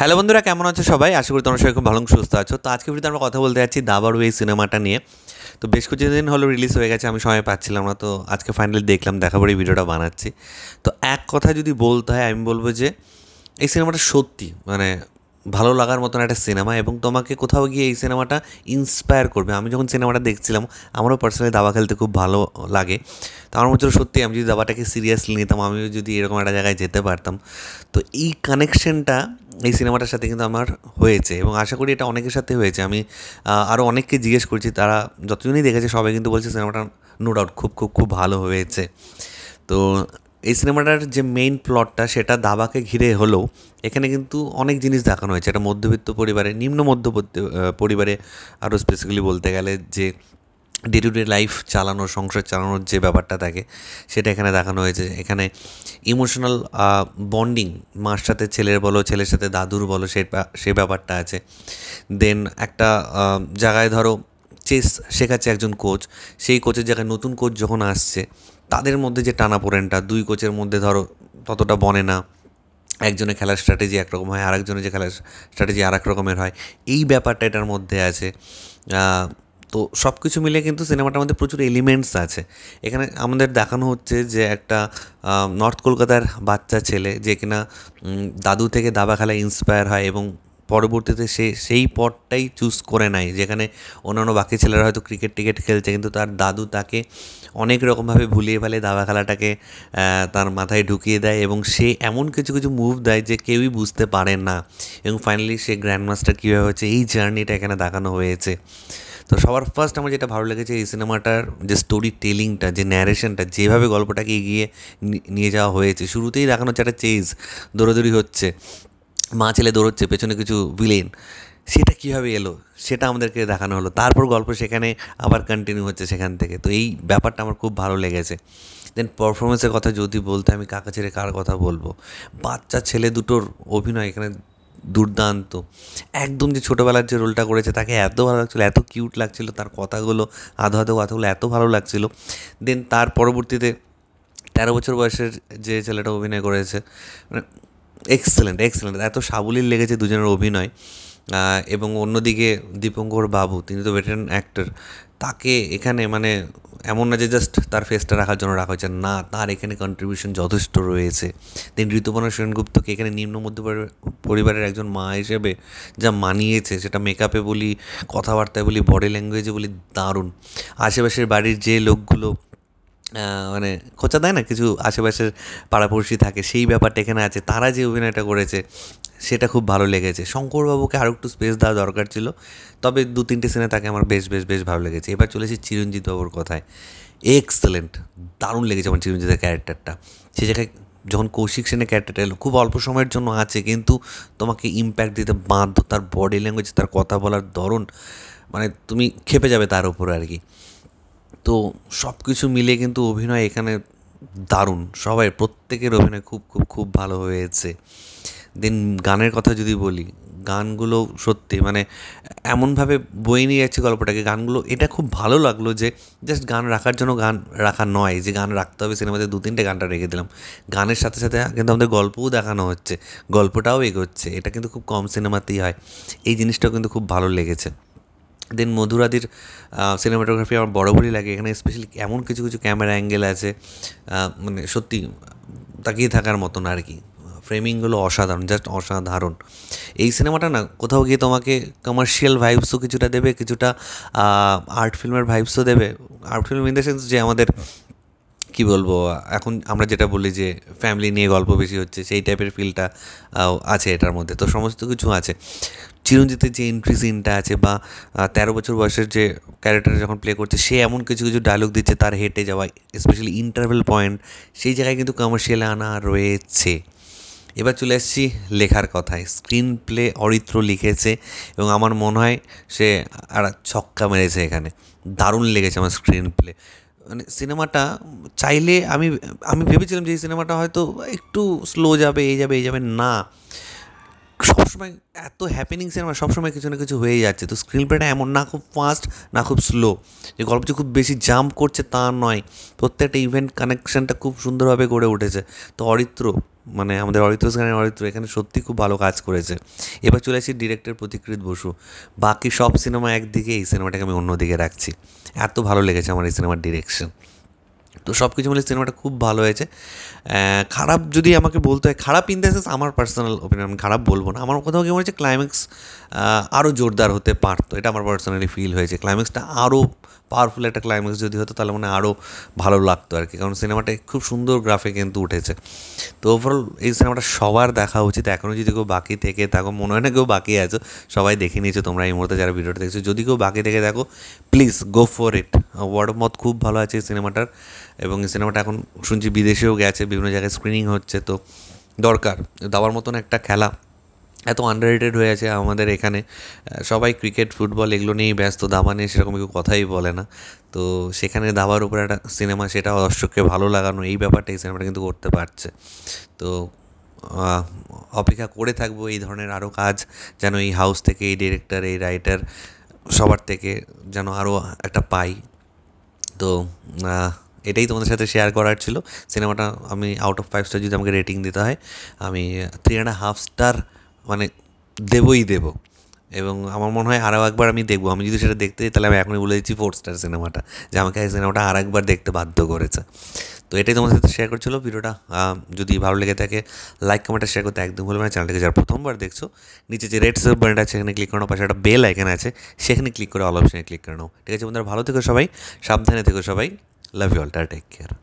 Hello বন্ধুরা কেমন আছো সবাই আশা করি তোমরা সবাই খুব ভালো সুস্থ আছো তো আজকে ভিডিওতে আমরা কথা বলতে যাচ্ছি দাবার এই সিনেমাটা নিয়ে তো বেশ কিছুদিন হলো রিলিজ হয়ে গেছে আমি সময় পাচ্ছিলাম না তো আজকে ফাইনালি দেখলাম দেখা পরে ভিডিওটা বানাচ্ছি তো এক কথা যদি বলতে হয় আমি বলবো যে এই সিনেমাটা সত্যি মানে ভালো লাগার মতন একটা সিনেমা এবং তোমাকে কোথাও গিয়ে এই সিনেমাটা ইন্সপায়ার করবে আমি যখন সিনেমাটা দেখছিলাম আমারও পার্সোনালি দাবা খেলতে খুব ভালো লাগে তো আমার মধ্যে সত্যি আমি যদি দাবাটাকে সিরিয়াসলি নিতাম আমিও যদি এরকম একটা জায়গায় যেতে পারতাম তো এই কানেকশনটা এই সিনেমাটার সাথে কিন্তু আমার হয়েছে এবং আশা করি এটা অনেকের সাথে হয়েছে আমি আরও অনেককে জিজ্ঞেস করছি তারা যতজনই দেখেছে সবাই কিন্তু বলছে সিনেমাটা নো ডাউট খুব খুব খুব ভালো হয়েছে তো এই সিনেমাটার যে মেইন প্লটটা সেটা দাবাকে ঘিরে হলেও এখানে কিন্তু অনেক জিনিস দেখানো হয়েছে এটা মধ্যবিত্ত পরিবারে নিম্ন মধ্যবিত্ত পরিবারে আরও স্পেসিফিকলি বলতে গেলে যে ডে টু ডে লাইফ চালানো সংসার চালানোর যে ব্যাপারটা থাকে সেটা এখানে দেখানো হয়েছে এখানে ইমোশনাল বন্ডিং মার সাথে ছেলের বলো ছেলের সাথে দাদুর বলো সে সে ব্যাপারটা আছে দেন একটা জায়গায় ধরো চেস শেখাচ্ছে একজন কোচ সেই কোচের জায়গায় নতুন কোচ যখন আসছে তাদের মধ্যে যে টানাপোড়েনটা দুই কোচের মধ্যে ধরো ততটা বনে না একজনের খেলার স্ট্র্যাটেজি একরকম হয় আরেকজনের যে খেলার স্ট্র্যাটেজি আর এক রকমের হয় এই ব্যাপারটা এটার মধ্যে আছে তো সব কিছু মিলে কিন্তু সিনেমাটার মধ্যে প্রচুর এলিমেন্টস আছে এখানে আমাদের দেখানো হচ্ছে যে একটা নর্থ কলকাতার বাচ্চা ছেলে যে কিনা দাদু থেকে দাবা খেলায় ইন্সপায়ার হয় এবং পরবর্তীতে সে সেই পথটাই চুজ করে নেয় যেখানে অন্যান্য বাকি ছেলেরা হয়তো ক্রিকেট টিকেট খেলছে কিন্তু তার দাদু তাকে অনেক রকমভাবে ভুলিয়ে ফেলে দাবা খেলাটাকে তার মাথায় ঢুকিয়ে দেয় এবং সে এমন কিছু কিছু মুভ দেয় যে কেউই বুঝতে পারে না এবং ফাইনালি সে গ্র্যান্ডমাস্টার কীভাবে হয়েছে এই জার্নিটা এখানে দেখানো হয়েছে তো সবার ফার্স্ট আমার যেটা ভালো লেগেছে এই সিনেমাটার যে স্টোরি টেলিংটা যে ন্যারেশনটা যেভাবে গল্পটাকে এগিয়ে নিয়ে যাওয়া হয়েছে শুরুতেই দেখানো হচ্ছে একটা চেজ দৌড়াদৌড়ি হচ্ছে মা ছেলে দৌড়চ্ছে পেছনে কিছু ভিলেন সেটা কীভাবে এলো সেটা আমাদেরকে দেখানো হলো তারপর গল্প সেখানে আবার কন্টিনিউ হচ্ছে সেখান থেকে তো এই ব্যাপারটা আমার খুব ভালো লেগেছে দেন পারফরমেন্সের কথা যদি বলতে আমি কাকা ছেড়ে কার কথা বলবো বাচ্চা ছেলে দুটোর অভিনয় এখানে দুর্দান্ত একদম যে ছোটোবেলার যে রোলটা করেছে তাকে এত ভালো লাগছিলো এত কিউট লাগছিলো তার কথাগুলো আধো আধো কথাগুলো এত ভালো লাগছিলো দেন তার পরবর্তীতে তেরো বছর বয়সের যে ছেলেটা অভিনয় করেছে মানে এক্সেলেন্ট এক্সেলেন্ট এত সাবলীল লেগেছে দুজনের অভিনয় এবং অন্যদিকে দীপঙ্কর বাবু তিনি তো ভেটারেন অ্যাক্টর তাকে এখানে মানে এমন না যে জাস্ট তার ফেসটা রাখার জন্য রাখা হয়েছে না তার এখানে কন্ট্রিবিউশন যথেষ্ট রয়েছে তিনি ঋতুপর্ণা সেনগুপ্তকে এখানে নিম্ন মধ্য পরিবারের একজন মা হিসেবে যা মানিয়েছে সেটা মেকআপে বলি কথাবার্তায় বলি বডি ল্যাঙ্গুয়েজে বলি দারুণ আশেপাশের বাড়ির যে লোকগুলো মানে খোঁচা দেয় না কিছু আশেপাশের পাড়াপড়শি থাকে সেই ব্যাপারটা এখানে আছে তারা যে অভিনয়টা করেছে সেটা খুব ভালো লেগেছে শঙ্করবাবুকে আরও একটু স্পেস দেওয়া দরকার ছিল তবে দু তিনটে সিনে তাকে আমার বেশ বেশ বেশ ভালো লেগেছে এবার চলেছে চিরঞ্জিত বাবুর কথায় এক্সেলেন্ট দারুণ লেগেছে আমার চিরঞ্জিতের ক্যারেক্টারটা সে জায়গায় যখন কৌশিক সেনের ক্যারেক্টারটা এলো খুব অল্প সময়ের জন্য আছে কিন্তু তোমাকে ইম্প্যাক্ট দিতে বাধ্য তার বডি ল্যাঙ্গুয়েজ তার কথা বলার ধরন মানে তুমি খেপে যাবে তার উপরে আর কি তো সব কিছু মিলে কিন্তু অভিনয় এখানে দারুণ সবাই প্রত্যেকের অভিনয় খুব খুব খুব ভালো হয়েছে দেন গানের কথা যদি বলি গানগুলো সত্যি মানে এমনভাবে বয়ে নিয়ে যাচ্ছে গল্পটাকে গানগুলো এটা খুব ভালো লাগলো যে জাস্ট গান রাখার জন্য গান রাখা নয় যে গান রাখতে হবে সিনেমাতে দু তিনটে গানটা রেখে দিলাম গানের সাথে সাথে কিন্তু আমাদের গল্পও দেখানো হচ্ছে গল্পটাও এগোচ্ছে এটা কিন্তু খুব কম সিনেমাতেই হয় এই জিনিসটাও কিন্তু খুব ভালো লেগেছে দেন মধুরাদির সিনেমাটোগ্রাফি আমার বরাবরই লাগে এখানে স্পেশালি এমন কিছু কিছু ক্যামেরা অ্যাঙ্গেল আছে মানে সত্যি তাকিয়ে থাকার মতন আর কি ফ্রেমিংগুলো অসাধারণ জাস্ট অসাধারণ এই সিনেমাটা না কোথাও গিয়ে তোমাকে কমার্শিয়াল ভাইবসও কিছুটা দেবে কিছুটা আর্ট ফিল্মের ভাইবসও দেবে art film in the sense যে আমাদের কি বলবো এখন আমরা যেটা বলি যে ফ্যামিলি নিয়ে গল্প বেশি হচ্ছে সেই টাইপের ফিলটা আছে এটার মধ্যে তো সমস্ত কিছু আছে চিরঞ্জিতের যে এন্ট্রি সিনটা আছে বা তেরো বছর বয়সের যে ক্যারেক্টার যখন প্লে করছে সে এমন কিছু কিছু ডায়লগ দিচ্ছে তার হেঁটে যাওয়া স্পেশালি ইন্টারভেল পয়েন্ট সেই জায়গায় কিন্তু কমার্শিয়াল আনা রয়েছে এবার চলে এসেছি লেখার কথায় স্ক্রিন প্লে অরিত্র লিখেছে এবং আমার মনে হয় সে আর ছক্কা মেরেছে এখানে দারুণ লেগেছে আমার স্ক্রিন প্লে মানে সিনেমাটা চাইলে আমি আমি ভেবেছিলাম যে এই সিনেমাটা হয়তো একটু স্লো যাবে এই যাবে এই যাবে না সবসময় এত হ্যাপেনিংস সিনেমা সবসময় কিছু না কিছু হয়ে যাচ্ছে তো স্ক্রিন প্লেটা এমন না খুব ফাস্ট না খুব স্লো যে গল্পটি খুব বেশি জাম্প করছে তা নয় প্রত্যেকটা ইভেন্ট কানেকশানটা খুব সুন্দরভাবে গড়ে উঠেছে তো অরিত্র মানে আমাদের অরিত্র সেখানে অরিত্র এখানে সত্যি খুব ভালো কাজ করেছে এবার চলে আসি ডিরেক্টর প্রতিকৃত বসু বাকি সব সিনেমা একদিকে এই সিনেমাটাকে আমি অন্যদিকে রাখছি এত ভালো লেগেছে আমার এই সিনেমার ডিরেকশন তো সব কিছু মিলে সিনেমাটা খুব ভালো হয়েছে খারাপ যদি আমাকে বলতে হয় খারাপ ইন দ্য আমার পার্সোনাল ওপিনিয়ন আমি খারাপ বলবো না আমার কোথাও কি মনে হচ্ছে ক্লাইম্যাক্স আরও জোরদার হতে পারতো এটা আমার পার্সোনালি ফিল হয়েছে ক্লাইম্যাক্সটা আরও পাওয়ারফুল একটা ক্লাইম্যাক্স যদি হতো তাহলে মানে আরও ভালো লাগতো আর কি কারণ সিনেমাটা খুব সুন্দর গ্রাফে কিন্তু উঠেছে তো ওভারঅল এই সিনেমাটা সবার দেখা উচিত এখনও যদি কেউ বাকি থেকে থাকো মনে হয় না কেউ বাকি আছো সবাই দেখে নিয়েছো তোমরা এই মুহূর্তে যারা ভিডিওটা দেখছো যদি কেউ বাকি থেকে দেখো প্লিজ গো ফর ইট ওয়ার্ড মত খুব ভালো আছে এই সিনেমাটার এবং এই সিনেমাটা এখন শুনছি বিদেশেও গেছে বিভিন্ন জায়গায় স্ক্রিনিং হচ্ছে তো দরকার দাবার মতন একটা খেলা এত আন্ডারেটেড হয়ে আছে আমাদের এখানে সবাই ক্রিকেট ফুটবল এগুলো নিয়েই ব্যস্ত দাবা নিয়ে সেরকম কেউ কথাই বলে না তো সেখানে দাবার উপরে একটা সিনেমা সেটা দর্শককে ভালো লাগানো এই ব্যাপারটা এই সিনেমাটা কিন্তু করতে পারছে তো অপেক্ষা করে থাকবো এই ধরনের আরও কাজ যেন এই হাউস থেকে এই ডিরেক্টর এই রাইটার সবার থেকে যেন আরও একটা পাই তো এটাই তোমাদের সাথে শেয়ার করার ছিল সিনেমাটা আমি আউট অফ ফাইভ স্টার যদি আমাকে রেটিং দিতে হয় আমি থ্রি অ্যান্ড হাফ স্টার মানে দেবই দেবো এবং আমার মনে হয় আরও একবার আমি দেখবো আমি যদি সেটা দেখতে তাহলে আমি এখনই বলে দিচ্ছি ফোর স্টার সিনেমাটা যে আমাকে এই সিনেমাটা আর একবার দেখতে বাধ্য করেছে তো এটাই তোমার সাথে শেয়ার করছিল ভিডিওটা যদি ভালো লেগে থাকে লাইক কমেন্টটা শেয়ার করতে একদম ভুলবে না চ্যানেলটাকে যারা প্রথমবার দেখছো নিচে যে রেড সাব বাটনটা আছে সেখানে ক্লিক করানো পাশে একটা বেল আইকন আছে সেখানে ক্লিক করে অল অপশানে ক্লিক করানো ঠিক আছে বন্ধুরা ভালো থেকো সবাই সাবধানে থেকো সবাই Love you all. Take care.